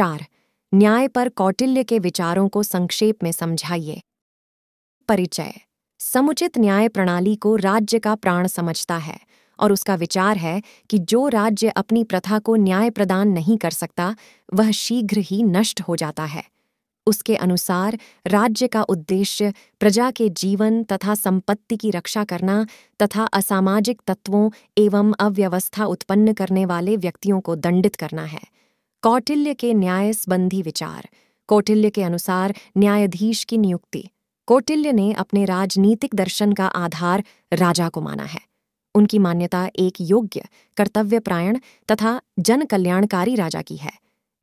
चार न्याय पर कौटिल्य के विचारों को संक्षेप में समझाइए परिचय समुचित न्याय प्रणाली को राज्य का प्राण समझता है और उसका विचार है कि जो राज्य अपनी प्रथा को न्याय प्रदान नहीं कर सकता वह शीघ्र ही नष्ट हो जाता है उसके अनुसार राज्य का उद्देश्य प्रजा के जीवन तथा संपत्ति की रक्षा करना तथा असामाजिक तत्वों एवं अव्यवस्था उत्पन्न करने वाले व्यक्तियों को दंडित करना है कौटिल्य के न्याय संबंधी विचार कौटिल्य के अनुसार न्यायाधीश की नियुक्ति कौटिल्य ने अपने राजनीतिक दर्शन का आधार राजा को माना है उनकी मान्यता एक योग्य कर्तव्यप्रायण तथा जनकल्याणकारी राजा की है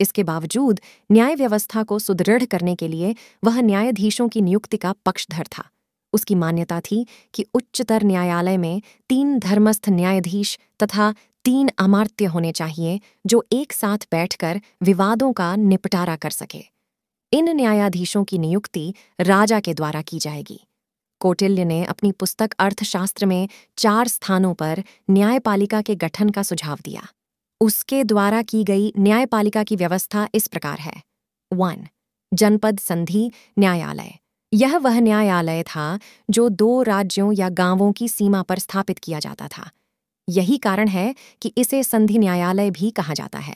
इसके बावजूद न्याय व्यवस्था को सुदृढ़ करने के लिए वह न्यायाधीशों की नियुक्ति का पक्षधर था उसकी मान्यता थी कि उच्चतर न्यायालय में तीन धर्मस्थ न्यायाधीश तथा तीन अमर्त्य होने चाहिए जो एक साथ बैठकर विवादों का निपटारा कर सके इन न्यायाधीशों की नियुक्ति राजा के द्वारा की जाएगी कौटिल्य ने अपनी पुस्तक अर्थशास्त्र में चार स्थानों पर न्यायपालिका के गठन का सुझाव दिया उसके द्वारा की गई न्यायपालिका की व्यवस्था इस प्रकार है वन जनपद संधि न्यायालय यह वह न्यायालय था जो दो राज्यों या गांवों की सीमा पर स्थापित किया जाता था यही कारण है कि इसे संधि न्यायालय भी कहा जाता है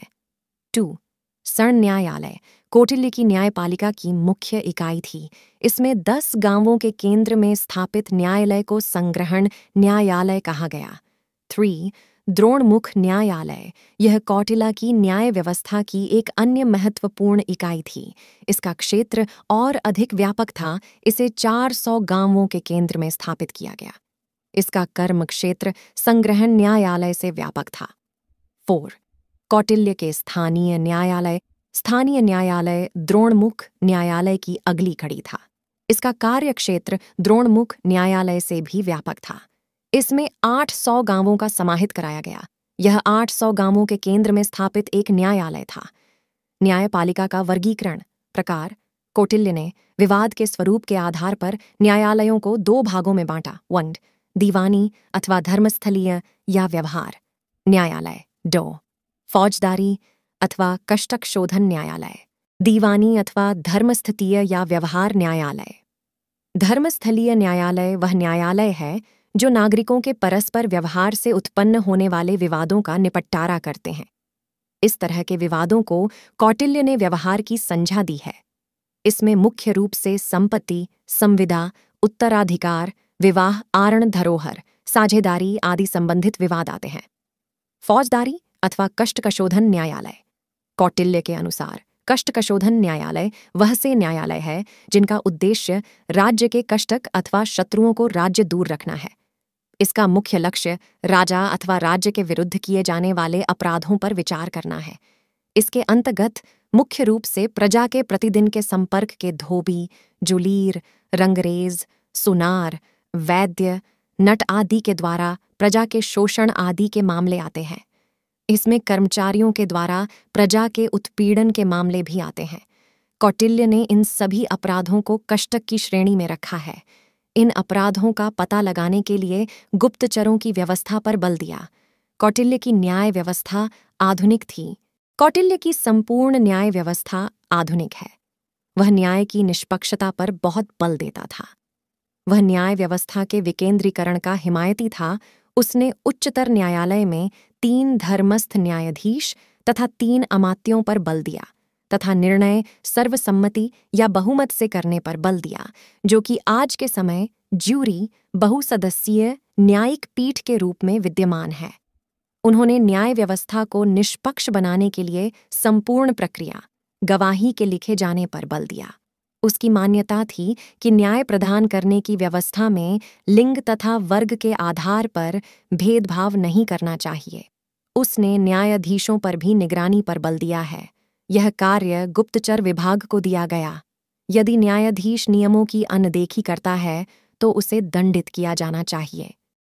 टू सर्ण न्यायालय कोटिल्य की न्यायपालिका की मुख्य इकाई थी इसमें दस गांवों के केंद्र में स्थापित न्यायालय को संग्रहण न्यायालय कहा गया थ्री द्रोणमुख न्यायालय यह कौटिला की न्याय व्यवस्था की एक अन्य महत्वपूर्ण इकाई थी इसका क्षेत्र और अधिक व्यापक था इसे 400 गांवों के केंद्र में स्थापित किया गया इसका कर्म क्षेत्र संग्रहण न्यायालय से व्यापक था फोर कौटिल्य के स्थानीय न्यायालय स्थानीय न्यायालय द्रोणमुख न्यायालय की अगली कड़ी था इसका कार्य क्षेत्र द्रोणमुख न्यायालय से भी व्यापक था इसमें 800 गांवों का समाहित कराया गया यह 800 गांवों के केंद्र में स्थापित एक न्यायालय था न्यायपालिका का वर्गीकरण प्रकार कौटिल्य ने विवाद के स्वरूप के आधार पर न्यायालयों को दो भागों में बांटा वंड दीवानी अथवा धर्मस्थलीय या व्यवहार न्यायालय डो फौजदारी अथवा कष्टक शोधन न्यायालय दीवानी अथवा धर्मस्थितीय या व्यवहार न्यायालय धर्मस्थलीय न्यायालय वह न्यायालय है जो नागरिकों के परस्पर व्यवहार से उत्पन्न होने वाले विवादों का निपटारा करते हैं इस तरह के विवादों को कौटिल्य ने व्यवहार की संज्ञा दी है इसमें मुख्य रूप से संपत्ति संविदा उत्तराधिकार विवाह आरण धरोहर साझेदारी आदि संबंधित विवाद आते हैं फौजदारी अथवा कष्टकशोधन न्यायालय कौटिल्य के अनुसार कष्टकशोधन न्यायालय वह से न्यायालय है जिनका उद्देश्य राज्य के कष्टक अथवा शत्रुओं को राज्य दूर रखना है इसका मुख्य लक्ष्य राजा अथवा राज्य के विरुद्ध किए जाने वाले अपराधों पर विचार करना है इसके अंतर्गत मुख्य रूप से प्रजा के प्रतिदिन के संपर्क के धोबी जुलीर रंगरेज सुनार वैद्य नट आदि के द्वारा प्रजा के शोषण आदि के मामले आते हैं इसमें कर्मचारियों के द्वारा प्रजा के उत्पीड़न के मामले भी आते हैं कौटिल्य ने इन सभी अपराधों को कष्टक की श्रेणी में रखा है इन अपराधों का पता लगाने के लिए गुप्तचरों की व्यवस्था पर बल दिया कौटिल्य की न्याय व्यवस्था आधुनिक थी कौटिल्य की संपूर्ण न्याय व्यवस्था आधुनिक है वह न्याय की निष्पक्षता पर बहुत बल देता था वह न्याय व्यवस्था के विकेंद्रीकरण का हिमायती था उसने उच्चतर न्यायालय में तीन धर्मस्थ न्यायाधीश तथा तीन अमात्यों पर बल दिया तथा निर्णय सर्वसम्मति या बहुमत से करने पर बल दिया जो कि आज के समय ज्यूरी बहुसदस्यीय न्यायिक पीठ के रूप में विद्यमान है उन्होंने न्याय व्यवस्था को निष्पक्ष बनाने के लिए संपूर्ण प्रक्रिया गवाही के लिखे जाने पर बल दिया उसकी मान्यता थी कि न्याय प्रदान करने की व्यवस्था में लिंग तथा वर्ग के आधार पर भेदभाव नहीं करना चाहिए उसने न्यायाधीशों पर भी निगरानी पर बल दिया है यह कार्य गुप्तचर विभाग को दिया गया यदि न्यायाधीश नियमों की अनदेखी करता है तो उसे दंडित किया जाना चाहिए